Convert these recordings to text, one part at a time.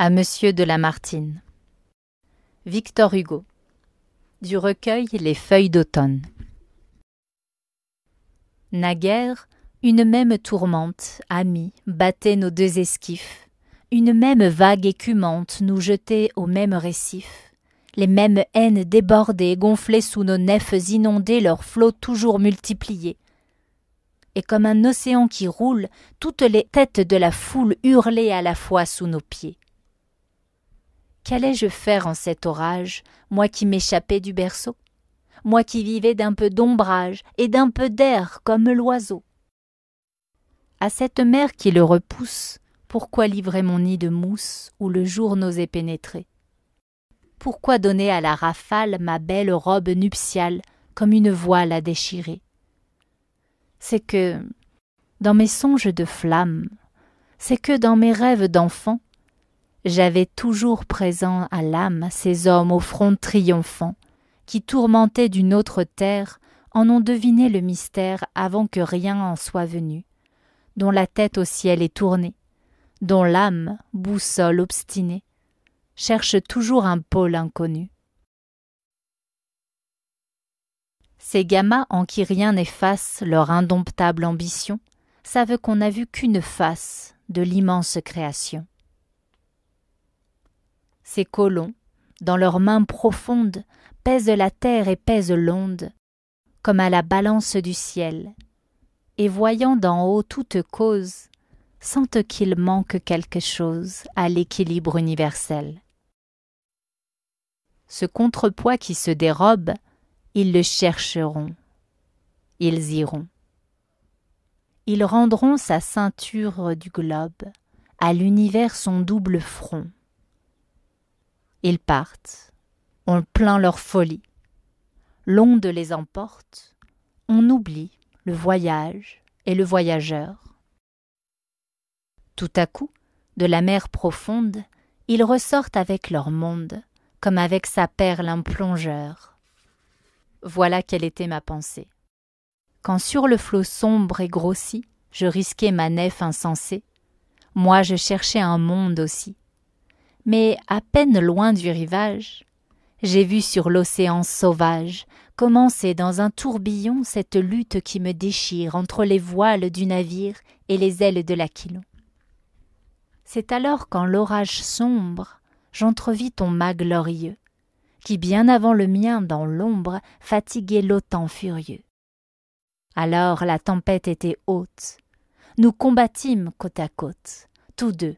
à Monsieur de Lamartine. Victor Hugo. Du recueil Les feuilles d'automne. Naguère, une même tourmente, amie, battait nos deux esquifs. Une même vague écumante nous jetait au même récif. Les mêmes haines débordées gonflaient sous nos nefs inondées leurs flots toujours multipliés et comme un océan qui roule, toutes les têtes de la foule hurlaient à la fois sous nos pieds. Qu'allais-je faire en cet orage, moi qui m'échappais du berceau Moi qui vivais d'un peu d'ombrage et d'un peu d'air comme l'oiseau À cette mer qui le repousse, pourquoi livrer mon nid de mousse où le jour n'osait pénétrer Pourquoi donner à la rafale ma belle robe nuptiale comme une voile à déchirer C'est que, dans mes songes de flamme, c'est que dans mes rêves d'enfant, j'avais toujours présent à l'âme ces hommes au front triomphant, qui tourmentés d'une autre terre en ont deviné le mystère avant que rien en soit venu, dont la tête au ciel est tournée, dont l'âme, boussole obstinée, cherche toujours un pôle inconnu. Ces gamins en qui rien n'efface leur indomptable ambition savent qu'on n'a vu qu'une face de l'immense création. Ces colons, dans leurs mains profondes, pèsent la terre et pèsent l'onde, comme à la balance du ciel, et voyant d'en haut toute cause, sentent qu'il manque quelque chose à l'équilibre universel. Ce contrepoids qui se dérobe, ils le chercheront, ils iront. Ils rendront sa ceinture du globe, à l'univers son double front ils partent, on plaint leur folie. L'onde les emporte, on oublie le voyage et le voyageur. Tout à coup, de la mer profonde, ils ressortent avec leur monde, comme avec sa perle un plongeur. Voilà quelle était ma pensée. Quand sur le flot sombre et grossi, je risquais ma nef insensée, moi je cherchais un monde aussi, mais à peine loin du rivage, j'ai vu sur l'océan sauvage commencer dans un tourbillon cette lutte qui me déchire entre les voiles du navire et les ailes de l'aquilon. C'est alors qu'en l'orage sombre, j'entrevis ton mât glorieux, qui bien avant le mien dans l'ombre fatiguait l'OTAN furieux. Alors la tempête était haute. Nous combattîmes côte à côte, tous deux,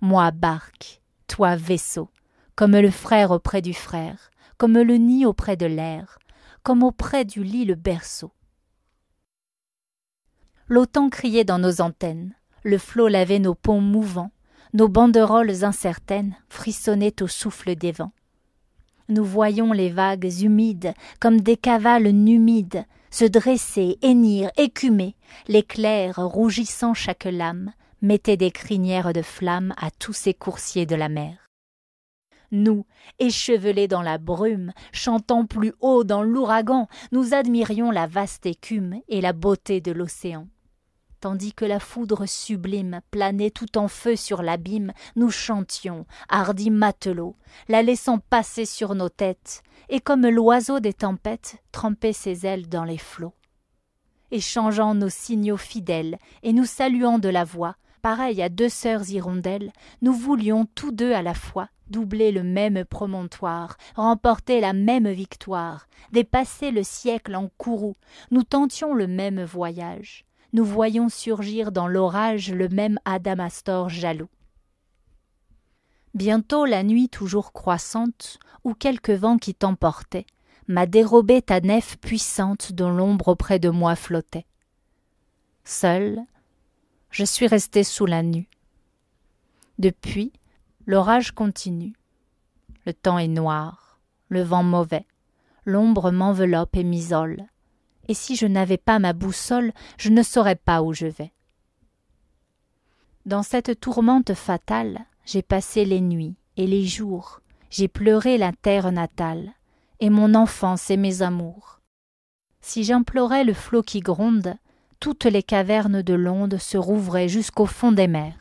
moi barque, toi vaisseau, comme le frère auprès du frère, comme le nid auprès de l'air, comme auprès du lit le berceau. L'OTAN criait dans nos antennes, le flot lavait nos ponts mouvants, nos banderoles incertaines frissonnaient au souffle des vents. Nous voyons les vagues humides, comme des cavales numides, se dresser, hennir, écumer, l'éclair rougissant chaque lame, mettait des crinières de flammes à tous ces coursiers de la mer. Nous, échevelés dans la brume, chantant plus haut dans l'ouragan, nous admirions la vaste écume et la beauté de l'océan. Tandis que la foudre sublime planait tout en feu sur l'abîme, nous chantions, hardis matelots, la laissant passer sur nos têtes, et comme l'oiseau des tempêtes, trempait ses ailes dans les flots échangeant nos signaux fidèles et nous saluant de la voix, Pareil à deux sœurs hirondelles, nous voulions tous deux à la fois doubler le même promontoire, remporter la même victoire, dépasser le siècle en courroux, nous tentions le même voyage, nous voyons surgir dans l'orage le même Adamastor jaloux. Bientôt la nuit toujours croissante, ou quelque vent qui t'emportait, m'a dérobé ta nef puissante dont l'ombre auprès de moi flottait. Seul, je suis resté sous la nue. Depuis, l'orage continue. Le temps est noir, le vent mauvais, l'ombre m'enveloppe et m'isole. Et si je n'avais pas ma boussole, je ne saurais pas où je vais. Dans cette tourmente fatale, j'ai passé les nuits et les jours, j'ai pleuré la terre natale, et mon enfance et mes amours. Si j'implorais le flot qui gronde, toutes les cavernes de l'onde se rouvraient jusqu'au fond des mers.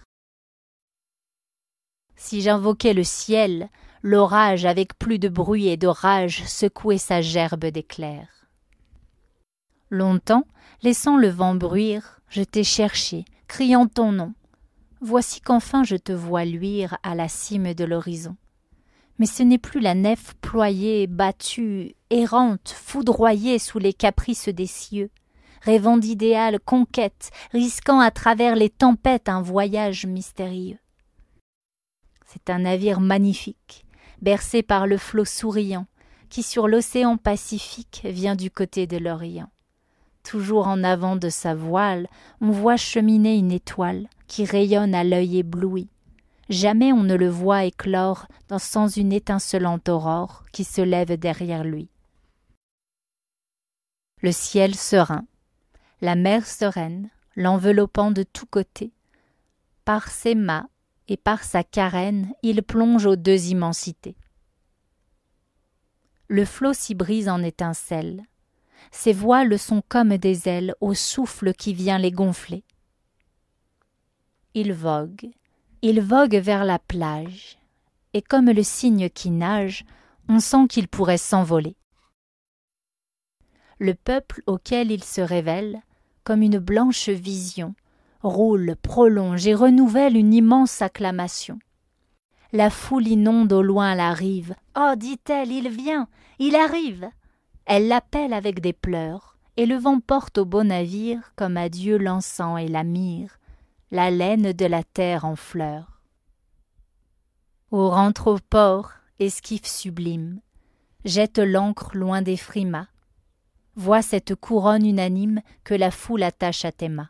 Si j'invoquais le ciel, l'orage avec plus de bruit et de rage secouait sa gerbe d'éclairs. Longtemps, laissant le vent bruire, je t'ai cherché, criant ton nom. Voici qu'enfin je te vois luire à la cime de l'horizon. Mais ce n'est plus la nef ployée, battue, errante, foudroyée sous les caprices des cieux, rêvant d'idéal, conquête, risquant à travers les tempêtes un voyage mystérieux. C'est un navire magnifique, bercé par le flot souriant, qui sur l'océan Pacifique vient du côté de l'Orient. Toujours en avant de sa voile, on voit cheminer une étoile qui rayonne à l'œil ébloui. Jamais on ne le voit éclore dans sans une étincelante aurore qui se lève derrière lui. Le ciel serein, la mer sereine, l'enveloppant de tous côtés. Par ses mâts et par sa carène, il plonge aux deux immensités. Le flot s'y brise en étincelles. Ses voiles sont comme des ailes au souffle qui vient les gonfler. Il vogue, il vogue vers la plage, et comme le cygne qui nage, on sent qu'il pourrait s'envoler. Le peuple auquel il se révèle comme une blanche vision, roule, prolonge et renouvelle une immense acclamation. La foule inonde au loin la rive. Oh, dit-elle, il vient, il arrive. Elle l'appelle avec des pleurs, et le vent porte au beau navire comme à Dieu l'encens et la myrrhe, la laine de la terre en fleurs. Oh, rentre au port, esquif sublime, jette l'ancre loin des frimas, Vois cette couronne unanime que la foule attache à tes mains.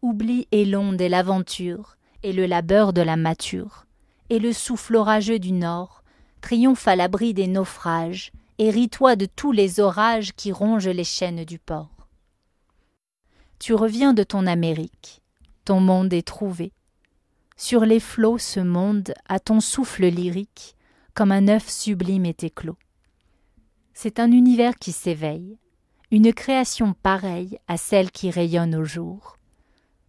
Oublie et l'onde et l'aventure, et le labeur de la mature, et le souffle orageux du nord, triomphe à l'abri des naufrages, et ris-toi de tous les orages qui rongent les chaînes du port. Tu reviens de ton Amérique, ton monde est trouvé. Sur les flots ce monde, à ton souffle lyrique, comme un œuf sublime est éclos c'est un univers qui s'éveille, une création pareille à celle qui rayonne au jour,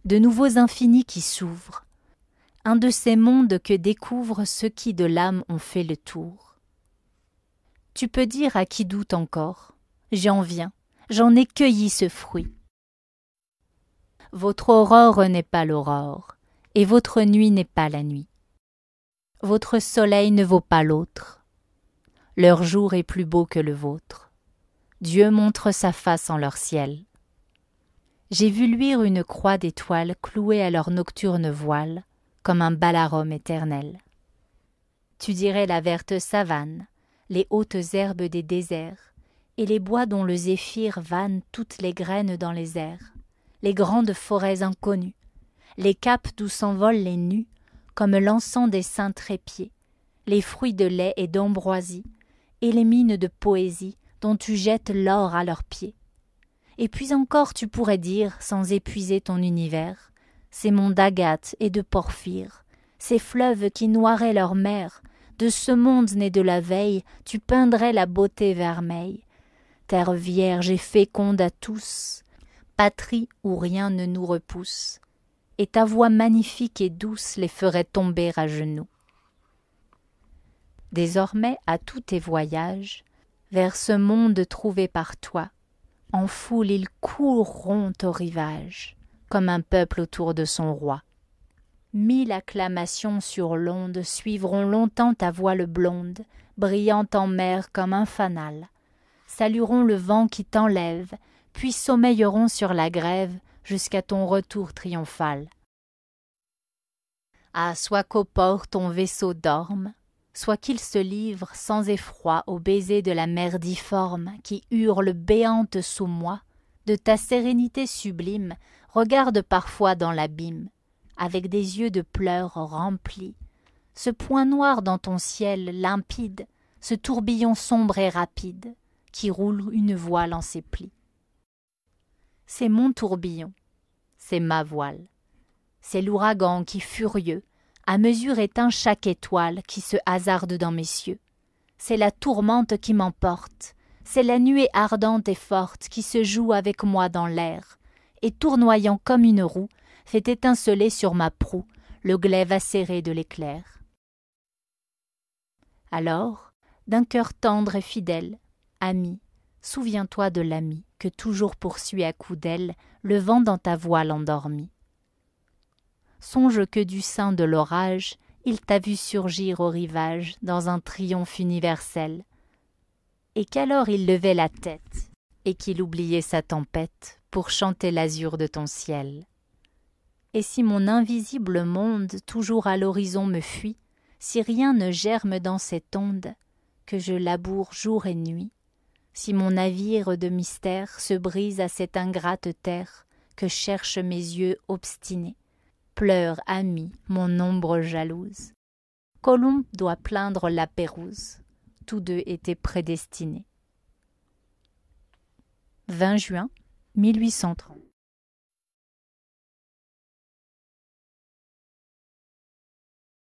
de nouveaux infinis qui s'ouvrent, un de ces mondes que découvrent ceux qui de l'âme ont fait le tour. Tu peux dire à qui doute encore, j'en viens, j'en ai cueilli ce fruit. Votre aurore n'est pas l'aurore, et votre nuit n'est pas la nuit. Votre soleil ne vaut pas l'autre leur jour est plus beau que le vôtre. Dieu montre sa face en leur ciel. J'ai vu luire une croix d'étoiles clouée à leur nocturne voile, comme un balarum éternel. Tu dirais la verte savane, les hautes herbes des déserts, et les bois dont le zéphyr vanne toutes les graines dans les airs, les grandes forêts inconnues, les capes d'où s'envolent les nus, comme l'encens des saints trépieds, les fruits de lait et d'ambroisie, et les mines de poésie dont tu jettes l'or à leurs pieds. Et puis encore tu pourrais dire, sans épuiser ton univers, ces monts d'agate et de porphyre, ces fleuves qui noiraient leur mer, de ce monde né de la veille, tu peindrais la beauté vermeille. Terre vierge et féconde à tous, patrie où rien ne nous repousse, et ta voix magnifique et douce les ferait tomber à genoux désormais à tous tes voyages, vers ce monde trouvé par toi. En foule ils courront au rivage, comme un peuple autour de son roi. Mille acclamations sur l'onde suivront longtemps ta voile blonde, brillant en mer comme un fanal. Salueront le vent qui t'enlève, puis sommeilleront sur la grève jusqu'à ton retour triomphal. Ah, soit qu'au port ton vaisseau dorme, soit qu'il se livre sans effroi aux baiser de la mer difforme qui hurle béante sous moi, de ta sérénité sublime, regarde parfois dans l'abîme, avec des yeux de pleurs remplis, ce point noir dans ton ciel limpide, ce tourbillon sombre et rapide, qui roule une voile en ses plis. C'est mon tourbillon, c'est ma voile, c'est l'ouragan qui, furieux, à mesure éteint chaque étoile qui se hasarde dans mes cieux. C'est la tourmente qui m'emporte, c'est la nuée ardente et forte qui se joue avec moi dans l'air, et tournoyant comme une roue, fait étinceler sur ma proue le glaive acéré de l'éclair. Alors, d'un cœur tendre et fidèle, ami, souviens-toi de l'ami que toujours poursuit à coups d'aile le vent dans ta voile endormie songe que du sein de l'orage, il t'a vu surgir au rivage dans un triomphe universel, et qu'alors il levait la tête, et qu'il oubliait sa tempête pour chanter l'azur de ton ciel. Et si mon invisible monde toujours à l'horizon me fuit, si rien ne germe dans cette onde, que je laboure jour et nuit, si mon navire de mystère se brise à cette ingrate terre que cherchent mes yeux obstinés, pleure, ami, mon ombre jalouse. Colombe doit plaindre la Pérouse. Tous deux étaient prédestinés. 20 juin 1830.